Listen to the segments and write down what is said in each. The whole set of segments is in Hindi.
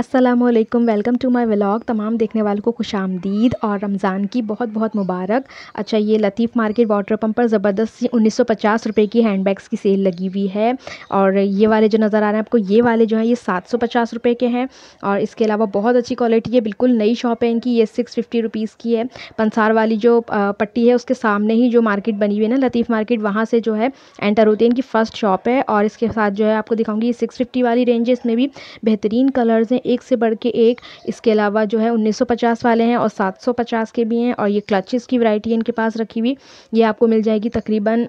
Aslam welcome to my vlog तमाम देखने वालों को खुश आमदीद और रमज़ान की बहुत बहुत मुबारक अच्छा ये लतीफ़ मार्केट वाटर पम्प पर ज़बरदस्त सी उन्नीस सौ पचास रुपये की हैंड बैग्स की सेल लगी हुई है और ये वाले जो नज़र आ रहे हैं आपको ये वाले जो हैं ये सात सौ पचास रुपये के हैं और इसके अलावा बहुत अच्छी क्वालिटी है बिल्कुल नई शॉप है इनकी ये सिक्स फिफ्टी रुपीज़ की है पंसार वाली जो पट्टी है उसके सामने ही जो मार्केट बनी हुई है ना लतीफ़ मार्केट वहाँ से जो है एंटर होती है इनकी फ़र्स्ट शॉप है और इसके साथ जो है आपको दिखाऊँगी ये सिक्स फिफ्टी वाली रेंज है इसमें भी बेहतरीन कलर्स हैं एक से बढ़ के एक इसके अलावा जो है 1950 वाले हैं और 750 के भी हैं और ये क्लचेस की वैरायटी इनके पास रखी हुई ये आपको मिल जाएगी तकरीबन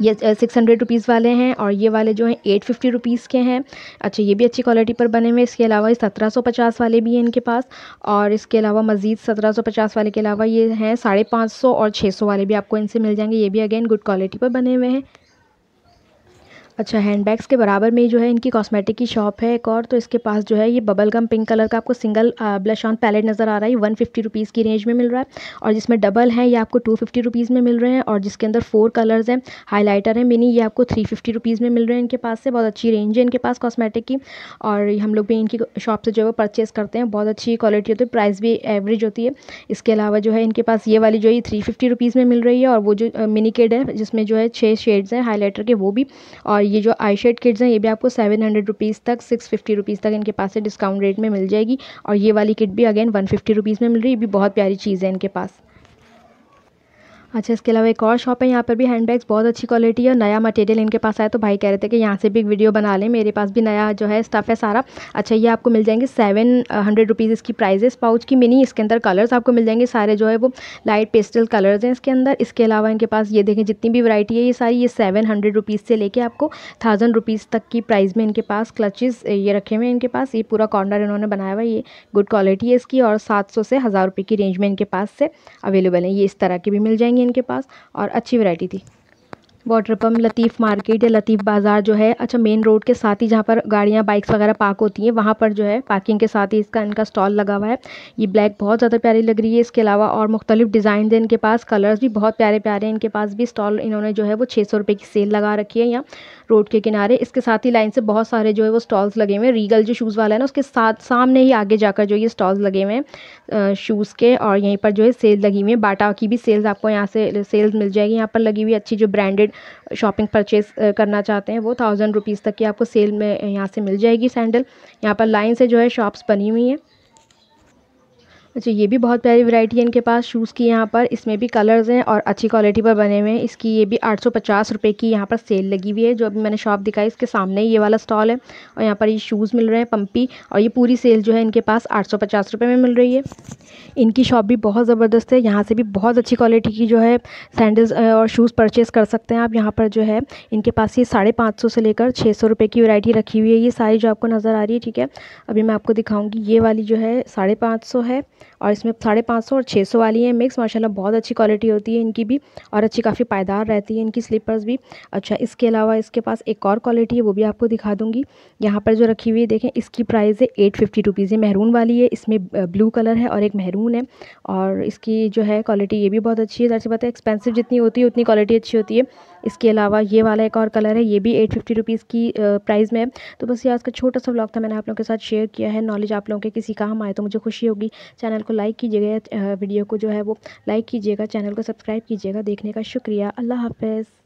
ये सिक्स हंड्रेड रुपीज़ वाले हैं और ये वाले जो हैं एट फिफ्टी रुपीज़ के हैं अच्छा ये भी अच्छी क्वालिटी पर बने हुए हैं इसके अलावा ये सत्रह सौ पचास वाले भी हैं इनके पास और इसके अलावा मज़ीद सत्रह सौ पचास वाले के अलावा ये हैं साढ़े पाँच सौ और छः सौ वाले भी आपको इनसे मिल जाएंगे ये भी अगेन गुड क्वालिटी पर बने हुए हैं अच्छा हैंडबैग्स के बराबर में जो है इनकी कॉस्मेटिक की शॉप है एक और तो इसके पास जो है ये बबल गम पिंक कलर का आपको सिंगल ब्लश ऑन पैलेट नज़र आ रहा है वन फिफ्टी रुपीज़ की रेंज में मिल रहा है और जिसमें डबल है ये आपको टू फिफ्टी रुपीज़ में मिल रहे हैं और जिसके अंदर फोर कलर्स हैं हाईलाइटर है मिनी ये आपको थ्री फिफ्टी रुपीज़ में मिल रहे हैं इनके पास से बहुत अच्छी रेंज है इनके पास कॉस्मेटिक की और हम लोग भी इनकी शॉप से जो है परचेज़ करते हैं बहुत अच्छी क्वालिटी होती है प्राइस भी एवरेज होती है इसके अलावा जो है इनके पास ये वाली जो है थ्री फिफ्टी रुपीज़ में मिल रही है और वो जो मिनी केड है जिसमें जो है छः शेड्स हैं हाईलाइटर के वो भी और और ये जो आई शेड किट्स हैं ये भी आपको सेवन हंड्रेड रुपीज़ तक सिक्स फिफ्टी रुपीज़ तक इनके पास से डिस्काउंट रेट में मिल जाएगी और ये वाली किट भी अगेन वन फिफ्टी रुपीज़ में मिल रही है ये भी बहुत प्यारी चीज़ है इनके पास अच्छा इसके अलावा एक और शॉप है यहाँ पर भी हैंड बैग्स बहुत अच्छी क्वालिटी है नया मटेरियल इनके पास आया तो भाई कह रहे थे कि यहाँ से भी एक वीडियो बना लें मेरे पास भी नया जो है स्टफ़ है सारा अच्छा ये आपको मिल जाएंगे सेवन हंड्रेड रुपीज़ इसकी प्राइजेस पाउच की मिनी इसके अंदर कलर्स आपको मिल जाएंगे सारे जो है वो लाइट पेस्टल कलर्स हैं इसके अंदर इसके अलावा इनके पास ये देखें जितनी भी वरायटी है ये सारी ये सेवन हंड्रेड रुपीज़ से लेके आपको थाउजेंड रुपीज़ तक की प्राइस में इनके पास क्लचेज़ ये रखे हुए हैं इनके पास ये पूरा कॉर्नर इन्होंने बनाया हुआ ये गुड क्वालिटी है इसकी और सात सौ से हज़ार रुपये की रेंज में इनके पास से अवेलेबल है ये इस तरह की भी मिल जाएंगी थी इनके पास और अच्छी वैरायटी थी वाटर पम्प लतीफ़ मार्केट या लतीफ़ बाज़ार जो है अच्छा मेन रोड के साथ ही जहाँ पर गाड़ियाँ बाइक्स वगैरह पार्क होती हैं वहाँ पर जो है पार्किंग के साथ ही इसका इनका स्टॉल लगा हुआ है ये ब्लैक बहुत ज़्यादा प्यारी लग रही है इसके अलावा और मुख्तलिफ डिज़ाइन है इनके पास कलर्स भी बहुत प्यारे प्यारे हैं इनके पास भी स्टॉल इन्होंने जो है वो छः सौ रुपये की सेल लगा रखी है यहाँ रोड के किनारे इसके साथ ही लाइन से बहुत सारे जो है वो स्टॉल्स लगे हुए हैं रीगल जो शूज़ वाला है ना उसके साथ सामने ही आगे जाकर जो ये स्टॉल्स लगे हुए हैं शूज़ के और यहीं पर जो है सेल लगी हुई है बाटा की भी सेल्स आपको यहाँ से सेल्स मिल जाएगी यहाँ पर लगी हुई अच्छी जो ब्रांडेड रिलेटेड शॉपिंग परचेज करना चाहते हैं वो थाउजेंड रुपीज़ तक की आपको सेल में यहाँ से मिल जाएगी सैंडल यहाँ पर लाइन से जो है शॉप्स बनी हुई हैं अच्छा ये भी बहुत प्यारी वैरायटी है इनके पास शूज़ की यहाँ पर इसमें भी कलर्स हैं और अच्छी क्वालिटी पर बने हुए हैं इसकी ये भी आठ सौ पचास रुपये की यहाँ पर सेल लगी हुई है जो अभी मैंने शॉप दिखाई इसके सामने ये वाला स्टॉल है और यहाँ पर ये शूज़ मिल रहे हैं पम्पी और ये पूरी सेल जो है इनके पास आठ सौ पचास रुपये में मिल रही है इनकी शॉप भी बहुत ज़बरदस्त है यहाँ से भी बहुत अच्छी क्वालिटी की जो है सैंडल्स और शूज़ परचेज़ कर सकते हैं आप यहाँ पर जो है इनके पास ये साढ़े पाँच सौ से लेकर छः सौ रुपये की वैरायटी रखी हुई है ये सारी जो आपको नज़र आ रही है ठीक है अभी मैं आपको दिखाऊँगी ये वाली जो है साढ़े पाँच सौ है और इसमें साढ़े पाँच सौ और छः सौ वाली है मिक्स माशाल्लाह बहुत अच्छी क्वालिटी होती है इनकी भी और अच्छी काफ़ी पायदार रहती है इनकी स्लीपर्स भी अच्छा इसके अलावा इसके पास एक और क्वालिटी है वो भी आपको दिखा दूँगी यहाँ पर जो रखी हुई है देखें इसकी प्राइस है एट फिफ्टी रुपीज़ ये महरून वाली है इसमें ब्लू कलर है और एक महरून है और इसकी जो है क्वालिटी ये भी बहुत अच्छी है जैसे बात एक्सपेंसिव जितनी होती है उतनी क्वालिटी अच्छी होती है इसके अलावा ये वाला एक और कलर है ये भी एट फिफ्टी रुपीज़ की प्राइस में है तो बस ये आज का छोटा सा ब्लॉग था मैंने आप लोगों के साथ शेयर किया है नॉलेज आप लोगों के किसी काम आए तो मुझे खुशी होगी चैनल चैनल को लाइक कीजिएगा वीडियो को जो है वो लाइक कीजिएगा चैनल को सब्सक्राइब कीजिएगा देखने का शुक्रिया अल्लाह हाफ़